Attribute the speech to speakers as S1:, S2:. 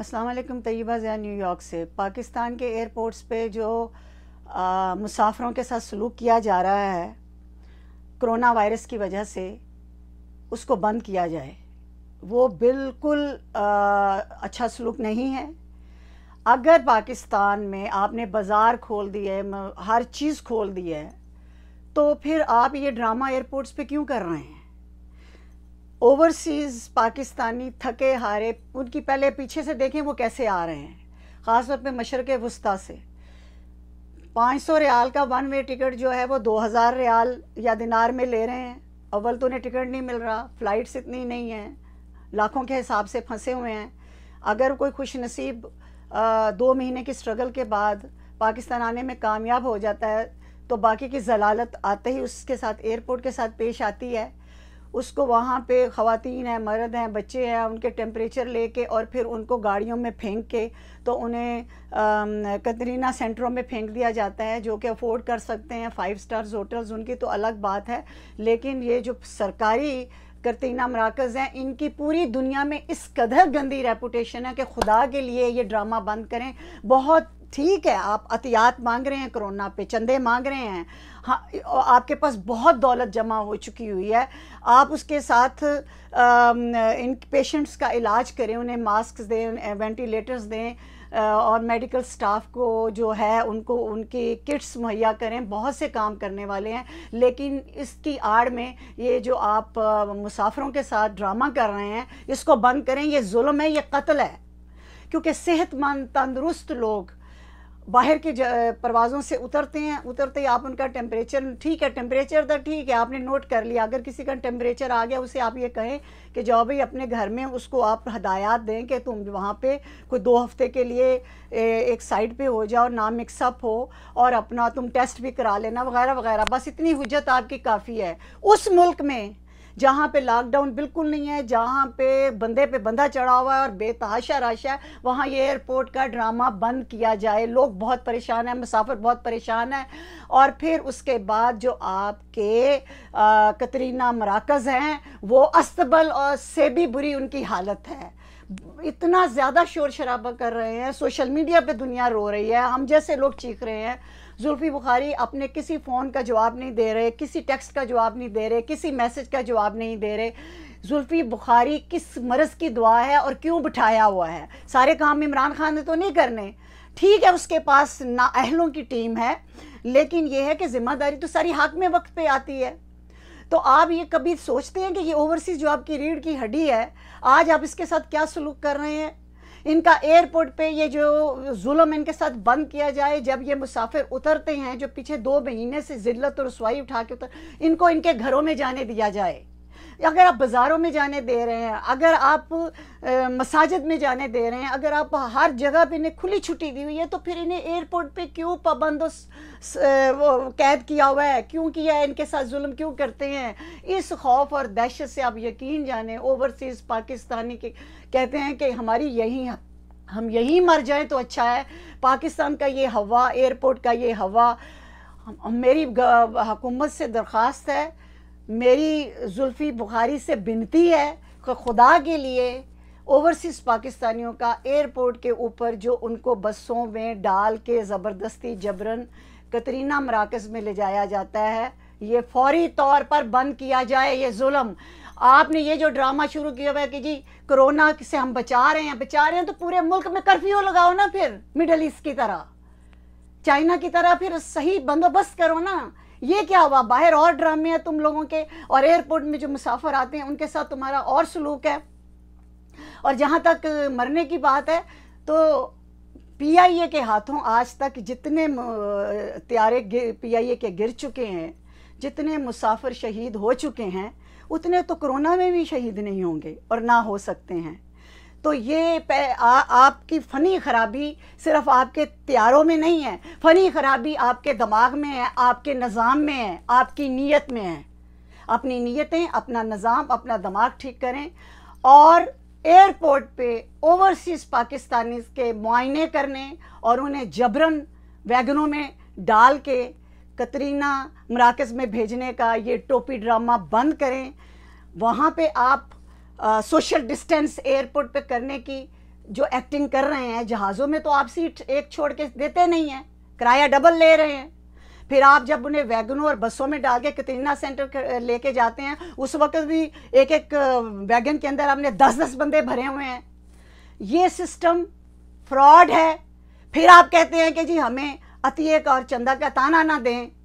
S1: अस्सलाम तय्यबा ज़िया न्यूयॉर्क से पाकिस्तान के एयरपोर्ट्स पे जो आ, मुसाफरों के साथ सलूक किया जा रहा है कोरोना वायरस की वजह से उसको बंद किया जाए वो बिल्कुल आ, अच्छा सलूक नहीं है अगर पाकिस्तान में आपने बाज़ार खोल दिए हर चीज़ खोल दी है तो फिर आप ये ड्रामा एयरपोर्ट्स पे क्यों कर रहे हैं ओवरसीज़ पाकिस्तानी थके हारे उनकी पहले पीछे से देखें वो कैसे आ रहे हैं ख़ासतौर पर मशरक़ वस्ती से पाँच सौ रियाल का वन वे टिकट जो है वो दो हज़ार रियाल या दिनार में ले रहे हैं अव्वल तो उन्हें टिकट नहीं मिल रहा फ़्लाइट्स इतनी नहीं हैं लाखों के हिसाब से फंसे हुए हैं अगर कोई खुश नसीब दो महीने की स्ट्रगल के बाद पाकिस्तान आने में कामयाब हो जाता है तो बाकी की जलालत आते ही उसके साथ एयरपोर्ट के साथ पेश आती है उसको वहाँ पे ख़वान हैं मर्द हैं बच्चे हैं उनके टेम्परेचर लेके और फिर उनको गाड़ियों में फेंक के तो उन्हें कतरीना सेंटरों में फेंक दिया जाता है जो कि अफोर्ड कर सकते हैं फाइव स्टार्स होटल्स उनकी तो अलग बात है लेकिन ये जो सरकारी करतीना मराकज़ हैं इनकी पूरी दुनिया में इस कदर गंदी रेपूटेशन है कि खुदा के लिए ये ड्रामा बंद करें बहुत ठीक है आप अतियात मांग रहे हैं कोरोना पे चंदे मांग रहे हैं हाँ आपके पास बहुत दौलत जमा हो चुकी हुई है आप उसके साथ आ, इन पेशेंट्स का इलाज करें उन्हें मास्क दें वेंटिलेटर्स दें और मेडिकल स्टाफ को जो है उनको उनकी किट्स मुहैया करें बहुत से काम करने वाले हैं लेकिन इसकी आड़ में ये जो आप मुसाफरों के साथ ड्रामा कर रहे हैं इसको बंद करें ये जुल्म है ये कत्ल है क्योंकि सेहतमंद तंदरुस्त लोग बाहर के परवाज़ों से उतरते हैं उतरते ही आप उनका टेम्परेचर ठीक है टेम्परेचर तो ठीक है आपने नोट कर लिया अगर किसी का टेम्परेचर आ गया उसे आप ये कहें कि जाओ भाई अपने घर में उसको आप हदायत दें कि तुम वहाँ पे कोई दो हफ्ते के लिए एक साइड पे हो जाओ ना मिक्सअप हो और अपना तुम टेस्ट भी करा लेना वगैरह वगैरह बस इतनी हजत आपकी काफ़ी है उस मुल्क में जहाँ पे लॉकडाउन बिल्कुल नहीं है जहाँ पे बंदे पे बंदा चढ़ा हुआ है और बेतहाशा राशा है वहाँ ये एयरपोर्ट का ड्रामा बंद किया जाए लोग बहुत परेशान हैं मुसाफिर बहुत परेशान हैं और फिर उसके बाद जो आपके कतरीना मराकज़ हैं वो अस्तबल और से भी बुरी उनकी हालत है इतना ज़्यादा शोर शराबा कर रहे हैं सोशल मीडिया पे दुनिया रो रही है हम जैसे लोग चीख रहे हैं जुल्फ़ी बुखारी अपने किसी फ़ोन का जवाब नहीं दे रहे किसी टेक्स्ट का जवाब नहीं दे रहे किसी मैसेज का जवाब नहीं दे रहे जुल्फ़ी बुखारी किस मरज़ की दुआ है और क्यों बिठाया हुआ है सारे काम इमरान खान ने तो नहीं करने ठीक है उसके पास ना अहलों की टीम है लेकिन यह है कि ज़िम्मेदारी तो सारी हाक में वक्त पे आती है तो आप ये कभी सोचते हैं कि ये ओवरसीज जो आपकी रीढ़ की हड्डी है आज आप इसके साथ क्या सलूक कर रहे हैं इनका एयरपोर्ट पे ये जो जुल्म इनके साथ बंद किया जाए जब ये मुसाफिर उतरते हैं जो पीछे दो महीने से जिल्लत और रसवाई उठा के उतर इनको इनके घरों में जाने दिया जाए अगर आप बाज़ारों में जाने दे रहे हैं अगर आप मसाजिद में जाने दे रहे हैं अगर आप हर जगह पर इन्हें खुली छुट्टी दी हुई है तो फिर इन्हें एयरपोर्ट पे क्यों पाबंद कैद किया हुआ है क्यों किया है इनके साथ जुल्म क्यों करते हैं इस खौफ और दहशत से आप यकीन जाने ओवरसीज़ पाकिस्तानी के कहते हैं कि हमारी यही है हम यहीं मर जाएं तो अच्छा है पाकिस्तान का ये हवा एयरपोर्ट का ये हवा मेरी हुकूमत से दरख्वास्त है मेरी जुल्फ़ी बुखारी से बिनती है कि खुदा के लिए ओवरसीज़ पाकिस्तानियों का एयरपोर्ट के ऊपर जो उनको बसों में डाल के ज़बरदस्ती जबरन कतरीना मराकज़ में ले जाया जाता है ये फौरी तौर पर बंद किया जाए ये जुल्म आपने ये जो ड्रामा शुरू किया हुआ है कि जी कोरोना से हम बचा रहे हैं बचा रहे हैं तो पूरे मुल्क में कर्फ्यू लगाओ ना फिर मिडल ईस्ट की तरह चाइना की तरह फिर सही बंदोबस्त करो ना ये क्या हुआ बाहर और ड्रामे हैं तुम लोगों के और एयरपोर्ट में जो मुसाफर आते हैं उनके साथ तुम्हारा और सलूक है और जहाँ तक मरने की बात है तो पीआईए के हाथों आज तक जितने त्यारे पीआईए के गिर चुके हैं जितने मुसाफिर शहीद हो चुके हैं उतने तो कोरोना में भी शहीद नहीं होंगे और ना हो सकते हैं तो ये आ, आपकी फ़नी ख़राबी सिर्फ आपके त्यारों में नहीं है फ़नी ख़राबी आपके दिमाग में है आपके निज़ाम में है आपकी नीयत में है अपनी नीयतें अपना निज़ाम अपना दिमाग ठीक करें और एयरपोर्ट पे ओवरसीज़ पाकिस्तानी के मुआयने करने और उन्हें जबरन वैगनों में डाल के कतरीना मराकज़ में भेजने का ये टोपी ड्रामा बंद करें वहाँ पे आप सोशल डिस्टेंस एयरपोर्ट पे करने की जो एक्टिंग कर रहे हैं जहाज़ों में तो आप सीट एक छोड़ के देते नहीं हैं किराया डबल ले रहे हैं फिर आप जब उन्हें वैगनों और बसों में डाल के कतरीना सेंटर लेके जाते हैं उस वक्त भी एक एक वैगन के अंदर आपने दस दस बंदे भरे हुए हैं ये सिस्टम फ्रॉड है फिर आप कहते हैं कि जी हमें अतीक और चंदा का ताना ना दें